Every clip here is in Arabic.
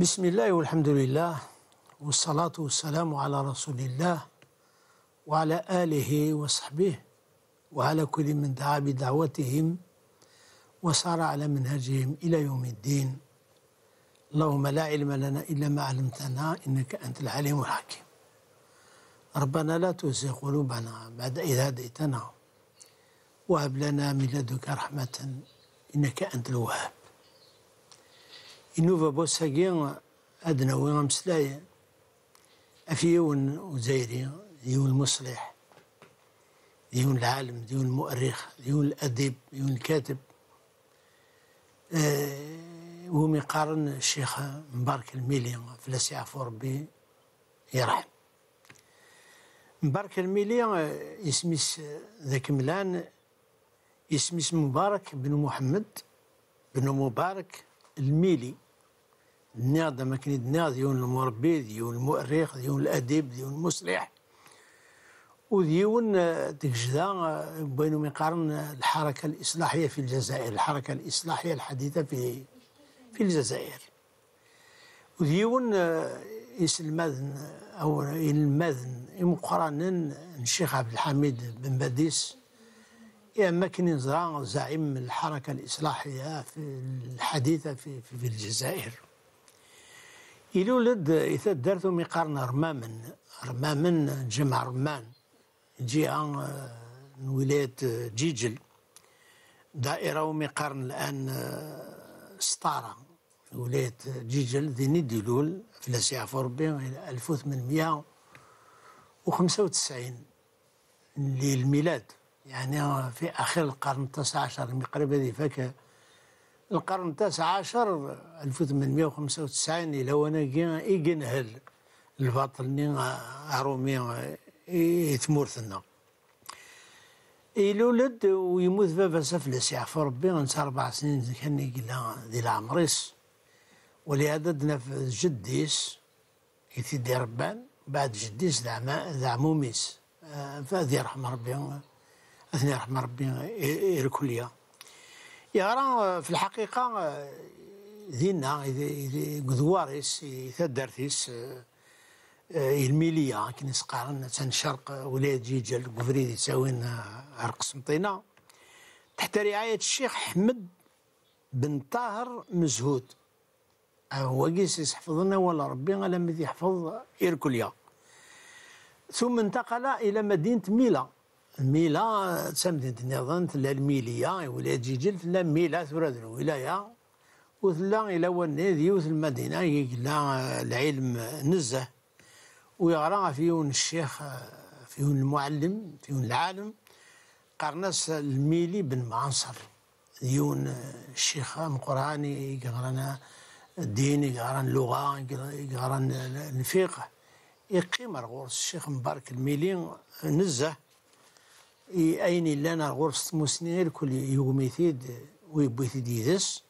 بسم الله والحمد لله والصلاة والسلام على رسول الله وعلى آله وصحبه وعلى كل من دعا بدعوتهم وسار على منهجهم إلى يوم الدين اللهم لا علم لنا إلا ما علمتنا إنك أنت العليم الحكيم ربنا لا تزغ قلوبنا بعد إذ هديتنا وهب لنا من لدنك رحمة إنك أنت الوهاب إنوفا بوساكي أدنى ناوي غنمسلاي افيون وزيري يون المصلح يون العالم يون المؤرخ يون الاديب يون الكاتب أه وهم يقارن الشيخ مبارك الميلي فلاس يعفو ربي يرحم مبارك الميلي اسميس ذاك ملان اسميس مبارك بن محمد بن مبارك الميلي ما كان الناض ديون المربي ديون المؤرخ ديون الأديب ديون المصلح وديون ديك جدا بينو مقارن الحركة الإصلاحية في الجزائر الحركة الإصلاحية الحديثة في في الجزائر وديون يسلمذن أو يلمذن يمقرن الشيخ عبد الحميد بن باديس اما ما نزرع زعيم الحركه الاصلاحيه في الحديثه في في, في الجزائر إلى إذا دارتو مقارن رمامن رمامن جمع رمان جي أن آه، ولاية جيجل دائرة ومقارن الآن آه، ستارة ولاية جيجل ذي ديلول في لاسيا فوربي 1895 للميلاد يعني في اخر القرن التاسع عشر من قريب هذه فك القرن التاسع عشر 1895 الى وانا يقنهل الباطل اللي عرومي يتمورثنا يولد ويموت بابا سفلس يعفو ربي نسى أربع سنين كان يقلا ذي العمريس ولهذا دنا جديس يتيدي ربان بعد جديس زعما زعموميس آه، فهذه رحمة ربي اثنين رحم ربي الكليه راه في الحقيقه زينا قدواريس ثدرتيس الميليه كي نسقارن تنشرق ولايه جيجل قفريدي تساوين القسنطينه تحت رعايه الشيخ حمد بن طاهر مزهود هو قيس يحفظنا ولا ربي على مذ يحفظ إيركوليا ثم انتقل إلى مدينة ميلا ميلا تسامدنت نظن تلا الميلية ولا جيجل تلا ميلا ثورة الولاية وثلا إلى ونيد يوث المدينة يقلا العلم نزه ويغرى فيون الشيخ فيون المعلم فيون العالم قرنس الميلي بن معنصر ديون الشيخ القرآني يقرانا الدين يقرانا اللغة يقرانا الفقه يقيم الغرس الشيخ مبارك الميلي نزه أين لنا غرس مسنين الكل يومي يثيد ويبوي ثيد يدس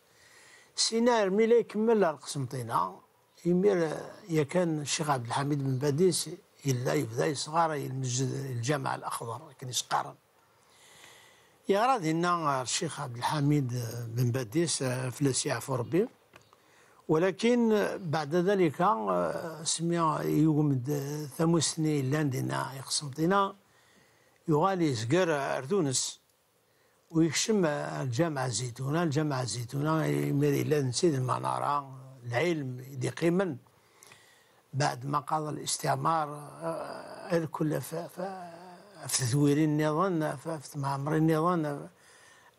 سينار ميلا يكمل القسنطينة يمير يا كان الشيخ عبد الحميد بن باديس إلا يبدا يصغر المسجد الجامع الأخضر كان يصغر يا راضي الشيخ عبد الحميد بن باديس فلسي يعفو ربي ولكن بعد ذلك سمي يوم ثموسني لاندنا طينا يغالي يزقر اردونس تونس ويكشم الجامعة الزيتونة الجامعة الزيتونة يمري لا نسيد المنارة العلم يدي قيما بعد ما قضى الاستعمار الكل آه، في تدوير النظام في معمر النظام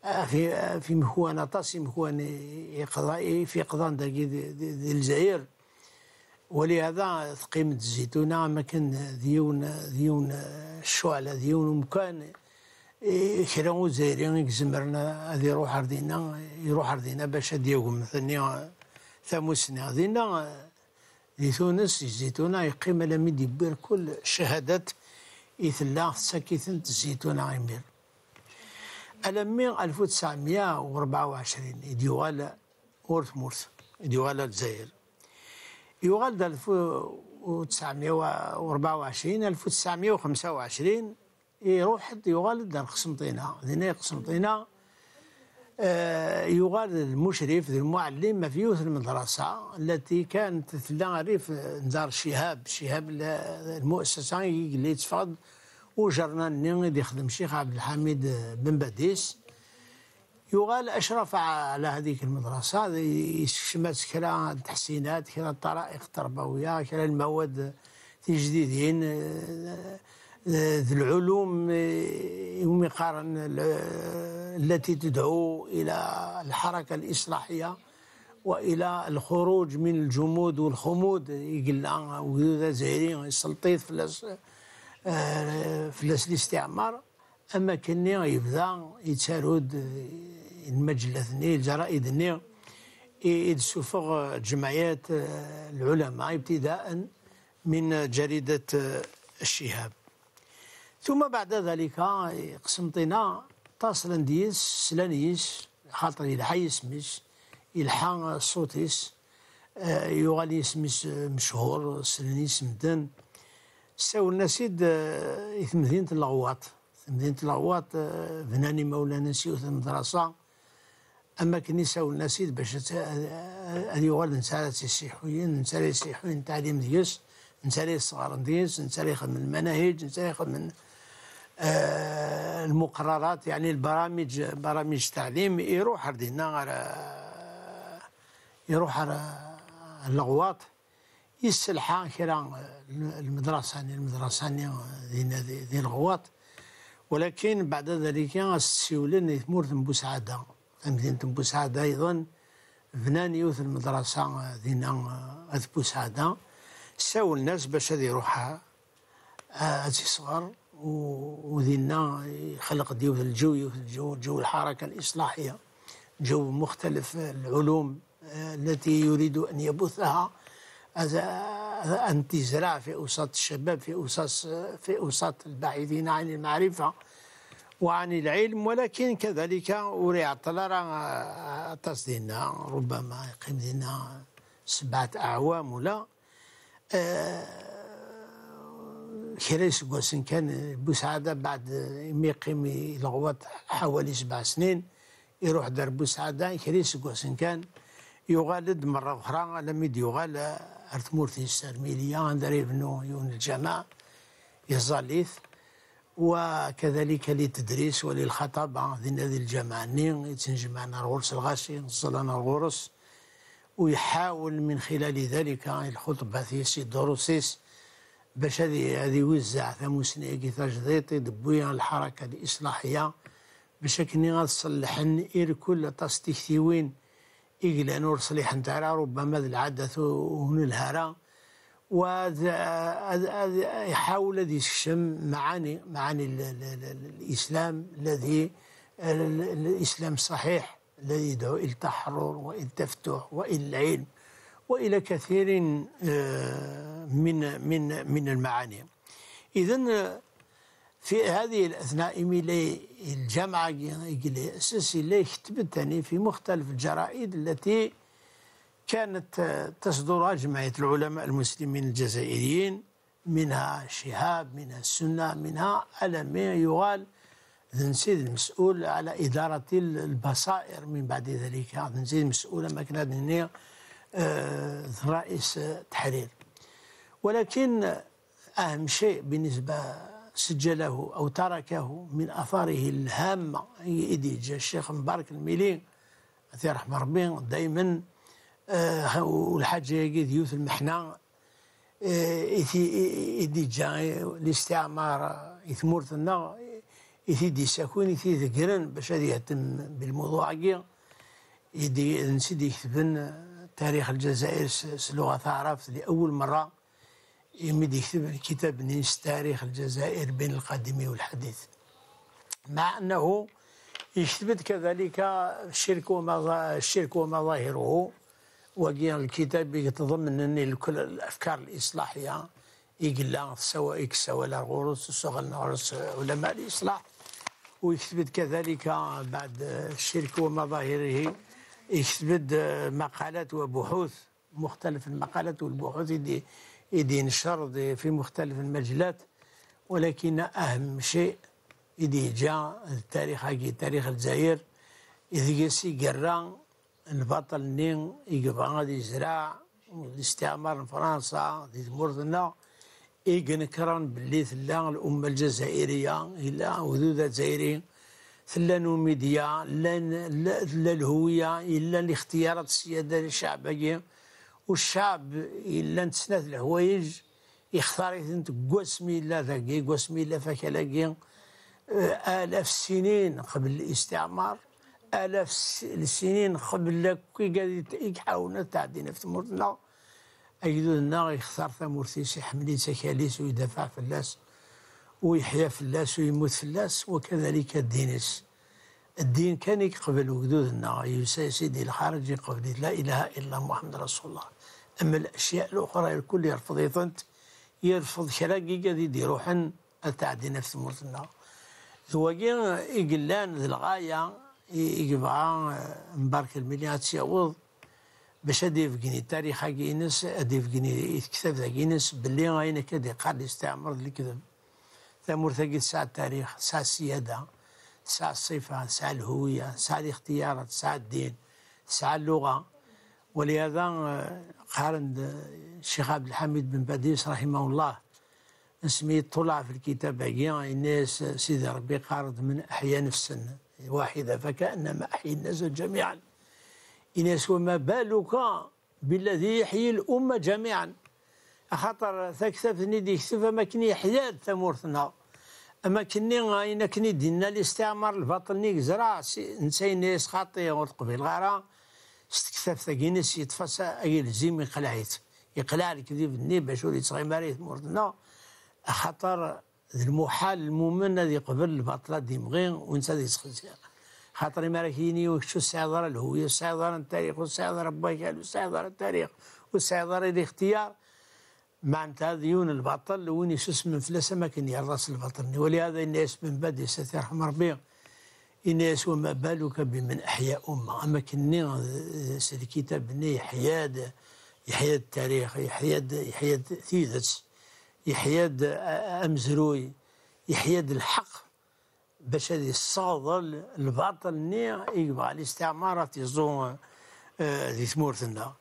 آه، في آه، في مكوان طاسي مكوان في قضاء في قضاء دي, دي, دي الجزائر ولهذا قيمة الزيتونة ما كان ديون ديون الشعلة ديون مكان يشراو إيه، الجزائريين يكزمرنا هذا يروح ردينا يروح ردينا باش ديوهم مثلا ثاموسنا هذينا دي تونس الزيتونة يقيم على ميدي بير كل شهادات إثلا ساكيثن الزيتونة يمير ألمي 1924 يديوها ورث مورث يديوال الجزائر يغلد 1924 1925 يروح يغلد القسنطينة هنا قسنطينة آه، يغالد المشرف المعلم ما فيوس المدرسة التي كانت في ريف دار شهاب شهاب المؤسسة اللي تفرض وجرنا اللي يخدم الشيخ عبد الحميد بن باديس يقال أشرف على هذيك المدرسة هذه يشمت كلا تحسينات كلا الطرائق التربوية كلا المواد الجديدين العلوم يقارن التي تدعو إلى الحركة الإصلاحية والى الخروج من الجمود والخمود يقلع وذا زعيرين يسلطيت فلاس فلاس الاستعمار اما كني يبدا يتسارود المجلثني الجرائدني إذ سوفغ جمعيات آه، العلماء ابتداء من جريدة آه، الشهاب ثم بعد ذلك قسمتنا تصل ديس سلانيس خاطر يلحى يسمس يلحى صوتيس آه، يغالي سميس مشهور سلانيس مدن ساولنا سيد في مدينة الغواط مدينة الغواط بناني مولانا نسيوث المدرسة اما الكنيسه والنسيد باش اليوغال نسالي السيحويين نسالي السيحويين التعليم ديس نسالي الصغار ديس نسالي يخدم المناهج نسال يخدم آه، المقررات يعني البرامج برامج التعليم يروح ردينا يروح على اللغواط يسلحا كرا المدرسة يعني المدرسة يعني دينا دي الغواط ولكن بعد ذلك السيولين يثمر بوسعادة مدينة بوسعادة أيضا بنان يوث المدرسة دينا أذ آه، بوسعادة ساول الناس باش هذه روحها أذ آه، صغر وذينا يخلق ديو الجو يوث الجو جو الحركة الإصلاحية جو مختلف العلوم آه، التي يريد أن يبثها أن تزرع في أوساط الشباب في أوساط في أوساط الباحثين عن المعرفة وعن العلم ولكن كذلك راه طلع تصدينا ربما يقيم لنا سبعة أعوام ولا آه، كريس قوسن كان بوسعادة بعد ما يقيم يلغوط حوالي سبع سنين يروح دار بوسعادة كريس قوسن كان يغالد مرة أخرى لم يغال أرثمورتي السرميلية عند ريفنو يون الجماع يزاليث وكذلك للتدريس وللخطبة آه، ذي نادي الجمعني يتنجم عن الغرس الغاشي نصل عن الغرس ويحاول من خلال ذلك آه، الخطبة في دروسيس باش هذه وزع ثم ثموسني كيتاج تجديط دبويا الحركة الإصلاحية باش كني غتصلحن إير كل تاستيكتيوين إقلان ورصليح نتاع ربما العدث ونلهرة ويحاول يشم معاني معاني الاسلام الذي الاسلام الصحيح الذي يدعو الى التحرر والى التفتح والى العلم والى كثير آه، من من من المعاني اذا في هذه الاثناء ملي الجامعه اساسي اللي كتبتني في مختلف الجرائد التي كانت تصدر جمعية العلماء المسلمين الجزائريين منها شهاب منها السنة منها على ما يقال ذنسيد المسؤول على إدارة البصائر من بعد ذلك ذنسيد المسؤول ما كان هنا آه، رئيس تحرير ولكن أهم شيء بالنسبة سجله أو تركه من أثاره الهامة إيدي الشيخ مبارك الميلي رحمه ربي دائما آه، والحاجه كي ديوث المحنه آه، إثي إدي جاي الاستعمار إثمورتنا إثي دي ساكون إثي ذكرن باش هذي يهتم بالموضوع كي يدي نسيدي يكتبن تاريخ الجزائر سلغة تعرف لأول مرة يمد يكتب كتاب نيس تاريخ الجزائر بين القديم والحديث مع أنه يشتبت كذلك الشرك وما الشرك ومظاهره وقيل الكتاب يتضمن ان كل الافكار الاصلاحيه يقلا سواء اكس ولا غرس سغل غرس علماء الاصلاح ويثبت كذلك بعد الشرك ومظاهره يثبت مقالات وبحوث مختلف المقالات والبحوث يدي يدي نشر في مختلف المجلات ولكن اهم شيء يدي جاء التاريخ تاريخ الجزائر إذ يسي قرا البطل نين يقبع غادي يزرع الاستعمار فرنسا غادي تمرضنا إيقن باللي ثلا الأمة الجزائرية إلا وذوذا جزائري ثلا نوميديا لا الهوية إلا الاختيارات السيادة الشعبية والشعب إلا نتسنات الحوايج يختار انت قوسمي لا ذاكي قوسمي لا فكلاكي آلاف السنين قبل الاستعمار آلاف السنين قبل كي قاعد يحاولنا تعدينا في تمورتنا أجدودنا يختار ثمورتي سي حمدي تكاليس ويدافع اللاس ويحيا في اللاس ويموت في اللاس وكذلك الدينس الدين كان يقبل وجدودنا يوسى سيدي الحرج يقبل لا إله إلا محمد رسول الله أما الأشياء الأخرى الكل يرفض يظنت يرفض شراكي قاعد يديرو حن أتعدينا في تمورتنا ذواكي إقلان ذي الغاية يقبع مبارك المليات تيعوض باش هادي يفقني التاريخ حق إنس هادي يفقني الكتاب ذاك إنس باللي غاين كاد يقال يستعمر الكذب ثمور ثقي ساعة التاريخ ساعة السيادة ساعة الصفة ساعة الهوية ساعة الاختيارات ساعة الدين ساعة اللغة ولهذا آه، قارن آه، الشيخ عبد الحميد بن باديس رحمه الله اسمي طلع في الكتاب الناس آه، سيدي ربي قارض من أحياء نفس السنه واحدة فكأنما أحيي الناس جميعا إنس وما بالك بالذي يحيي الأمة جميعا أخطر ثكثفني ديك ما كني حياد ثمورتنا أما كني غاينا كني دينا الاستعمار الباطني زرع نسينا يسخاطي والقبيل غارة استكثف ثقينس يتفسى أي لزيم يقلعيت يقلع الكذب ني باش ولي تغيماري ثمورتنا أخطر المحال المؤمن الذي يقبل البطله ديمغي ونسى ذي سخزير خاطري ما راكيني وكشو السعادة الهوية السعادة التاريخ والسعادة رباكال والسعادة التاريخ والسعادة الاختيار معناتها ديون البطل وين يسوس من فلاسة ما كان يرس البطل ولهذا الناس من بدي رحم ربي الناس وما بالك بمن أحيا أمة أما كني سلكيتا بني يحيا يحيا التاريخ يحيا يحيا ثيدس يحياد أمزروي يحياد الحق باش هذه الصاد الباطل ني يقبع الاستعمارات يزو آه، ذي ثمورتنا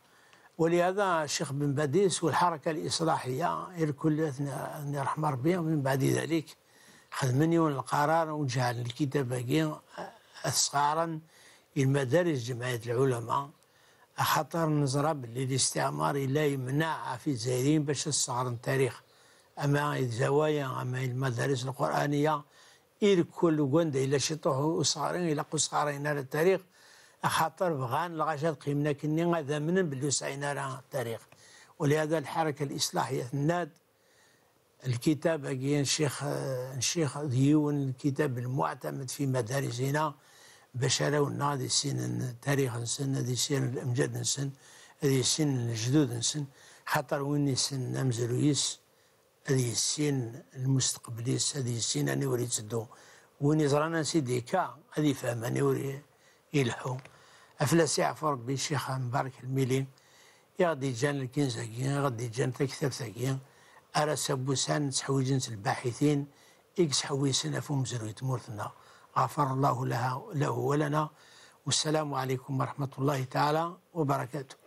ولهذا الشيخ بن باديس والحركة الإصلاحية الكل رحمة ربي من بعد ذلك خذ مني القرار وجعل الكتاب آه، أصغارا المدارس جمعية العلماء خاطر نزرب باللي الاستعمار لا يمنع في الجزائريين باش الصغر التاريخ أما الزوايا أما المدارس القرآنية كل وقند إلا شطوه وصارين إلا قصارين على التاريخ خاطر بغان الغاشات قيمنا كني غادا من بلوسعين على التاريخ ولهذا الحركة الإصلاحية الناد الكتاب أجين شيخ الشيخ ديون الكتاب المعتمد في مدارسنا بشرة راو نادي سن التاريخ نسن هذه سن الأمجاد نسن هذه سن الجدود نسن خاطر وين سن نمزلويس هذه السن المستقبلي هذه السن أنا وريت تدو وين زرانا سيدي كا هذه فهم أنا وري يلحو سي عفو ربي الشيخ مبارك الميلين يا غادي جان يا غادي جان تكثر ساكي ارا سبوسان تحويجن الباحثين إكس حويسنا فهم زرويت مورثنا غفر الله لها له ولنا والسلام عليكم ورحمة الله تعالى وبركاته